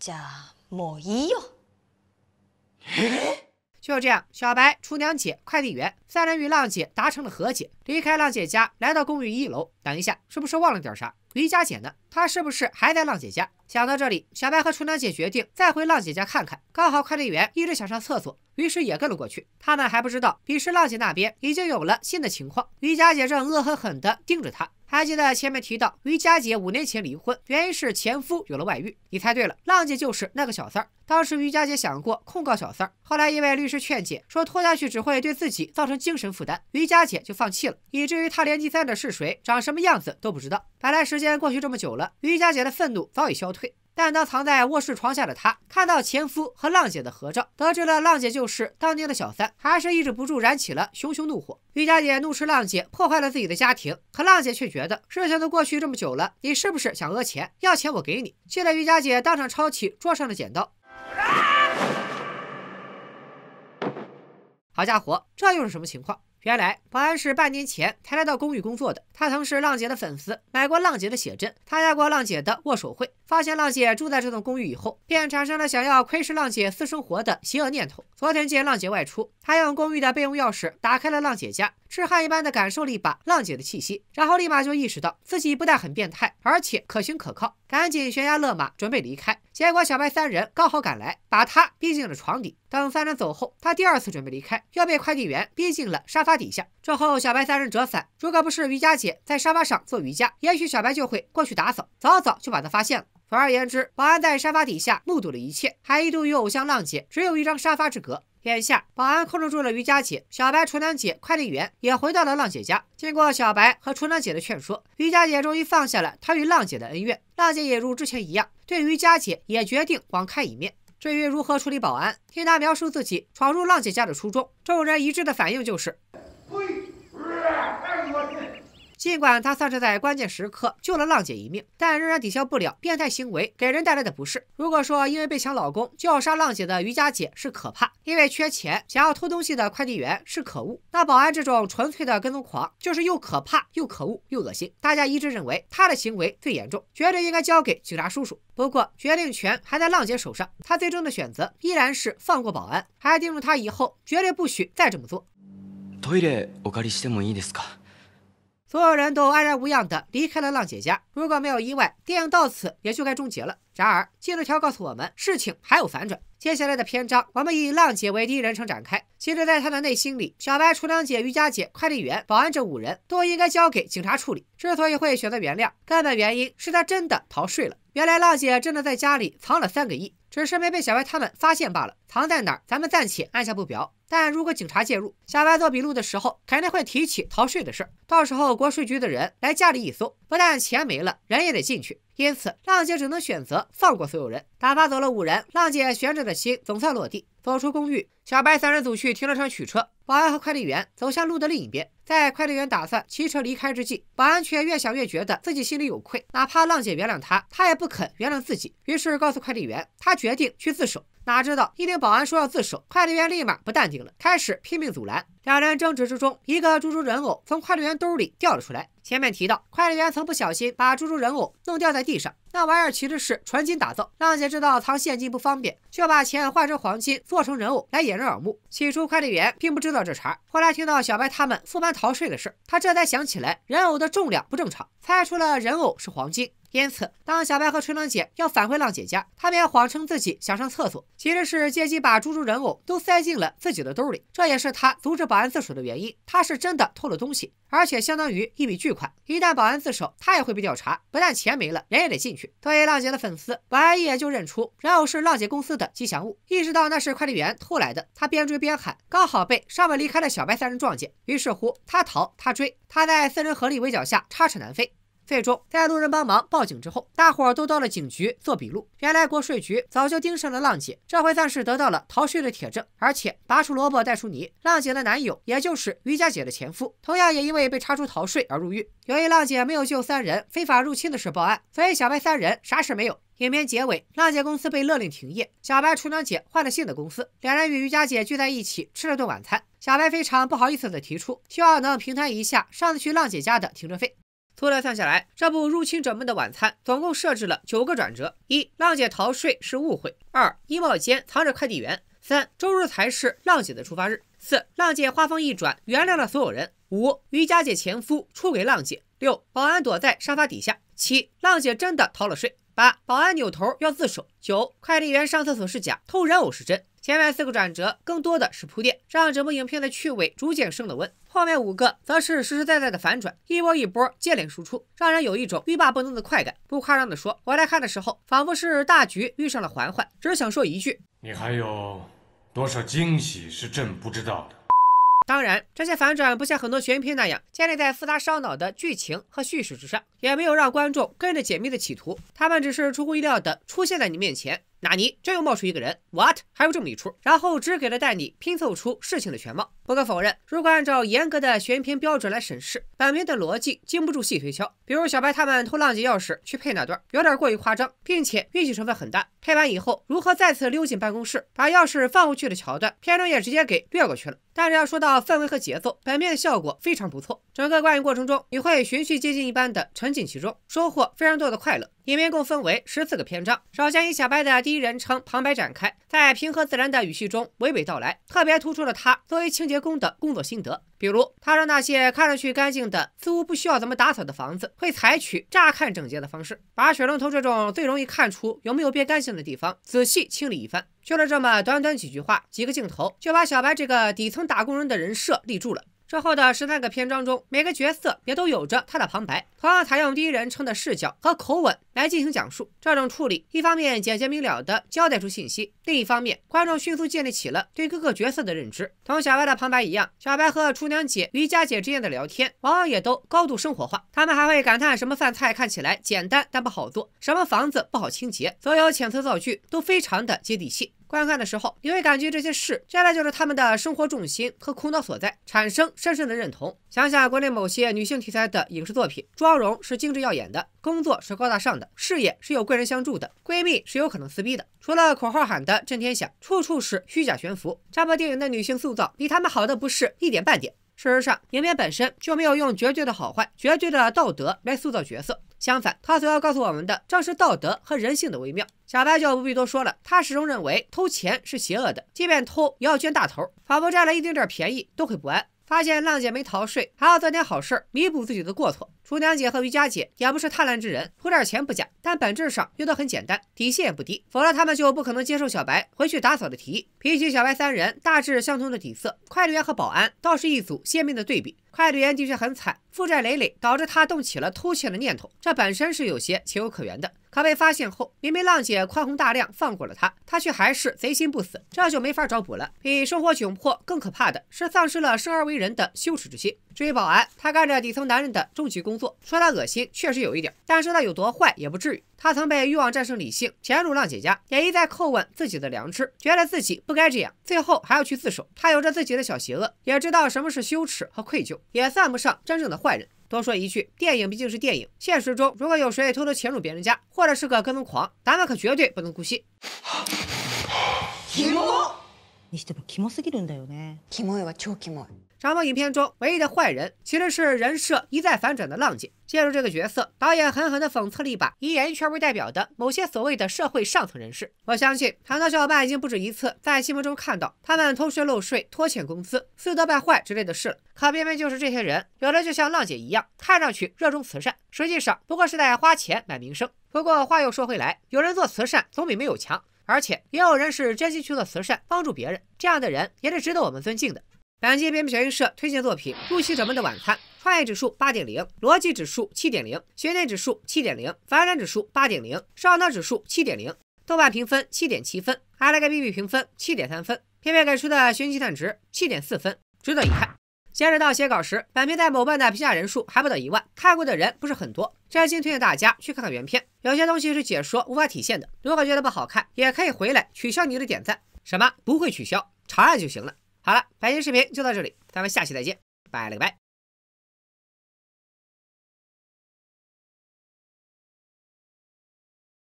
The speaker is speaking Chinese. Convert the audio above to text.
叫莫一哟。就这样，小白、厨娘姐、快递员三人与浪姐达成了和解，离开浪姐家，来到公寓一楼。等一下，是不是忘了点啥？瑜伽姐呢？她是不是还在浪姐家？想到这里，小白和厨娘姐决定再回浪姐家看看。刚好快递员一直想上厕所，于是也跟了过去。他们还不知道，彼时浪姐那边已经有了新的情况，瑜伽姐正恶狠狠地盯着他。还记得前面提到于伽姐五年前离婚，原因是前夫有了外遇。你猜对了，浪姐就是那个小三儿。当时于伽姐想过控告小三儿，后来因为律师劝解，说拖下去只会对自己造成精神负担，于伽姐就放弃了，以至于她连第三者是谁、长什么样子都不知道。本来时间过去这么久了，于伽姐的愤怒早已消退。但当藏在卧室床下的她看到前夫和浪姐的合照，得知了浪姐就是当年的小三，还是抑制不住燃起了熊熊怒火。瑜伽姐怒斥浪姐破坏了自己的家庭，可浪姐却觉得事情都过去这么久了，你是不是想讹钱？要钱我给你。气得瑜伽姐当场抄起桌上的剪刀。好家伙，这又是什么情况？原来保安是半年前才来到公寓工作的。他曾是浪姐的粉丝，买过浪姐的写真，参加过浪姐的握手会。发现浪姐住在这栋公寓以后，便产生了想要窥视浪姐私生活的邪恶念头。昨天见浪姐外出，他用公寓的备用钥匙打开了浪姐家，痴汉一般的感受了一把浪姐的气息，然后立马就意识到自己不但很变态，而且可行可靠。赶紧悬崖勒马，准备离开。结果小白三人刚好赶来，把他逼进了床底。等三人走后，他第二次准备离开，又被快递员逼进了沙发底下。之后小白三人折返。如果不是瑜伽姐在沙发上做瑜伽，也许小白就会过去打扫，早早就把他发现了。总而言之，保安在沙发底下目睹了一切，还一度与偶像浪姐只有一张沙发之隔。眼下，保安控制住了瑜伽姐，小白、厨娘姐、快递员也回到了浪姐家。经过小白和厨娘姐的劝说，瑜伽姐终于放下了她与浪姐的恩怨。浪姐也如之前一样，对瑜伽姐也决定网开一面。至于如何处理保安，听他描述自己闯入浪姐家的初衷，众人一致的反应就是。尽管他算是在关键时刻救了浪姐一命，但仍然抵消不了变态行为给人带来的不适。如果说因为被抢老公就要杀浪姐的瑜伽姐是可怕，因为缺钱想要偷东西的快递员是可恶，那保安这种纯粹的跟踪狂就是又可怕又可恶又恶心。大家一致认为他的行为最严重，绝对应该交给警察叔叔。不过决定权还在浪姐手上，她最终的选择依然是放过保安，还叮嘱他以后绝对不许再这么做。トイレお借りしてもいいですか？所有人都安然无恙的离开了浪姐家。如果没有意外，电影到此也就该终结了。然而，记录条告诉我们，事情还有反转。接下来的篇章，我们以浪姐为第一人称展开。其实，在她的内心里，小白、厨娘姐、瑜伽姐、快递员、保安这五人都应该交给警察处理。之所以会选择原谅，根本原因是她真的逃税了。原来，浪姐真的在家里藏了三个亿，只是没被小白他们发现罢了。藏在哪儿，咱们暂且按下不表。但如果警察介入，小白做笔录的时候肯定会提起逃税的事儿，到时候国税局的人来家里一搜，不但钱没了，人也得进去。因此，浪姐只能选择放过所有人，打发走了五人。浪姐悬着的心总算落地，走出公寓。小白三人组去停车场取车，保安和快递员走向路的另一边。在快递员打算骑车离开之际，保安却越想越觉得自己心里有愧，哪怕浪姐原谅他，他也不肯原谅自己。于是告诉快递员，他决定去自首。哪知道一听保安说要自首，快递员立马不淡定了，开始拼命阻拦。两人争执之中，一个猪猪人偶从快递员兜里掉了出来。前面提到，快递员曾不小心把猪猪人偶弄掉在地上，那玩意儿其实是纯金打造。浪姐知道藏现金不方便，就把钱换成黄金，做成人偶来掩。掩人耳目。起初，快递员并不知道这茬，后来听到小白他们复盘逃税的事他这才想起来人偶的重量不正常，猜出了人偶是黄金。因此，当小白和春兰姐要返回浪姐家，他便谎称自己想上厕所，其实是借机把猪猪人偶都塞进了自己的兜里。这也是他阻止保安自首的原因。他是真的偷了东西，而且相当于一笔巨款。一旦保安自首，他也会被调查，不但钱没了，人也得进去。作为浪姐的粉丝，保安一眼就认出人偶是浪姐公司的吉祥物，意识到那是快递员偷来的，他边追边喊，刚好被尚未离开的小白三人撞见。于是乎，他逃，他追，他在四人合力围剿下插翅难飞。最终，在路人帮忙报警之后，大伙儿都到了警局做笔录。原来国税局早就盯上了浪姐，这回算是得到了逃税的铁证。而且拔出萝卜带出泥，浪姐的男友，也就是瑜伽姐的前夫，同样也因为被查出逃税而入狱。由于浪姐没有救三人非法入侵的事报案，所以小白三人啥事没有。影片结尾，浪姐公司被勒令停业，小白厨娘姐换了新的公司，两人与瑜伽姐聚在一起吃了顿晚餐。小白非常不好意思的提出，希望能平摊一下上次去浪姐家的停车费。粗略算下来，这部《入侵者们的晚餐》总共设置了九个转折：一、浪姐逃税是误会；二、衣帽间藏着快递员；三、周日才是浪姐的出发日；四、浪姐话锋一转，原谅了所有人；五、瑜伽姐前夫出轨浪姐；六、保安躲在沙发底下；七、浪姐真的逃了税；八、保安扭头要自首；九、快递员上厕所是假，偷人偶是真。前面四个转折更多的是铺垫，让整部影片的趣味逐渐升了温。后面五个则是实实在在的反转，一波一波接连输出，让人有一种欲罢不能的快感。不夸张的说，我来看的时候，仿佛是大局遇上了环环。只想说一句：你还有多少惊喜是朕不知道的？当然，这些反转不像很多悬疑片那样建立在复杂烧脑的剧情和叙事之上，也没有让观众跟着解密的企图，他们只是出乎意料的出现在你面前。纳尼，这又冒出一个人，what？还有这么一出？然后只给了戴里拼凑出事情的全貌。不可否认，如果按照严格的选片标准来审视，本片的逻辑经不住细推敲。比如小白他们偷浪迹钥匙去配那段，有点过于夸张，并且运气成分很大。配完以后如何再次溜进办公室把钥匙放回去的桥段，片中也直接给略过去了。但是要说到氛围和节奏，本片的效果非常不错。整个观影过程中，你会循序渐进一般的沉浸其中，收获非常多的快乐。影片共分为十四个篇章，首先以小白的。第一人称旁白展开，在平和自然的语气中娓娓道来，特别突出了他作为清洁工的工作心得。比如，他让那些看上去干净的、似乎不需要怎么打扫的房子，会采取乍看整洁的方式，把水龙头这种最容易看出有没有变干净的地方仔细清理一番。就是这么短短几句话、几个镜头，就把小白这个底层打工人的人设立住了。之后的十三个篇章中，每个角色也都有着他的旁白。同样采用第一人称的视角和口吻来进行讲述，这种处理一方面简洁明了地交代出信息，另一方面观众迅速建立起了对各个角色的认知。同小白的旁白一样，小白和厨娘姐、瑜伽姐之间的聊天，往往也都高度生活化。他们还会感叹什么饭菜看起来简单但不好做，什么房子不好清洁，所有遣词造句都非常的接地气。观看的时候，你会感觉这些事真的就是他们的生活重心和苦恼所在，产生深深的认同。想想国内某些女性题材的影视作品，装。包容是精致耀眼的，工作是高大上的，事业是有贵人相助的，闺蜜是有可能撕逼的。除了口号喊的震天响，处处是虚假悬浮。扎部电影的女性塑造比他们好的不是一点半点。事实上，影片本身就没有用绝对的好坏、绝对的道德来塑造角色，相反，他所要告诉我们的正是道德和人性的微妙。小白就不必多说了，他始终认为偷钱是邪恶的，即便偷也要捐大头，仿佛占了一丁点便宜都会不安。发现浪姐没逃税，还要做点好事弥补自己的过错。厨娘姐和瑜伽姐也不是贪婪之人，图点钱不假，但本质上用的很简单，底线不低，否则他们就不可能接受小白回去打扫的提议。比起小白三人大致相同的底色，快递员和保安倒是一组鲜明的对比。快递员的确很惨，负债累累，导致他动起了偷窃的念头，这本身是有些情有可原的。可被发现后，明明浪姐宽宏大量放过了他，他却还是贼心不死，这就没法找补了。比生活窘迫更可怕的是，丧失了生而为人的羞耻之心。至于保安，他干着底层男人的终极工作，说他恶心确实有一点，但说他有多坏也不至于。他曾被欲望战胜理性，潜入浪姐家，也一再叩问自己的良知，觉得自己不该这样，最后还要去自首。他有着自己的小邪恶，也知道什么是羞耻和愧疚，也算不上真正的坏人。多说一句，电影毕竟是电影。现实中，如果有谁偷偷潜入别人家，或者是个跟踪狂，咱们可绝对不能姑息。キモキモすぎるんだよね。キモいは超キモい。长握影片中唯一的坏人，其实是人设一再反转的浪姐。借助这个角色，导演狠狠的讽刺了一把以演艺圈为代表的某些所谓的社会上层人士。我相信，很多小伙伴已经不止一次在新闻中看到他们偷税漏税、拖欠工资、私德败坏之类的事了。可偏偏就是这些人，有的就像浪姐一样，看上去热衷慈善，实际上不过是在花钱买名声。不过话又说回来，有人做慈善总比没有强，而且也有人是真心去做慈善、帮助别人，这样的人也是值得我们尊敬的。本期编编小影社推荐作品《入侵者们的晚餐》，创业指数八点零，逻辑指数七点零，悬念指数七点零，反转指数八点零，烧脑指数七点零，豆瓣评分七点七分，阿拉个 bb 评分七点三分，片片给出的悬疑探值七点四分，值得一看。截止到写稿时，本片在某瓣的评价人数还不到一万，看过的人不是很多，真心推荐大家去看看原片，有些东西是解说无法体现的。如果觉得不好看，也可以回来取消你的点赞，什么不会取消，长按就行了。好了，本期视频就到这里，咱们下期再见，拜了个拜。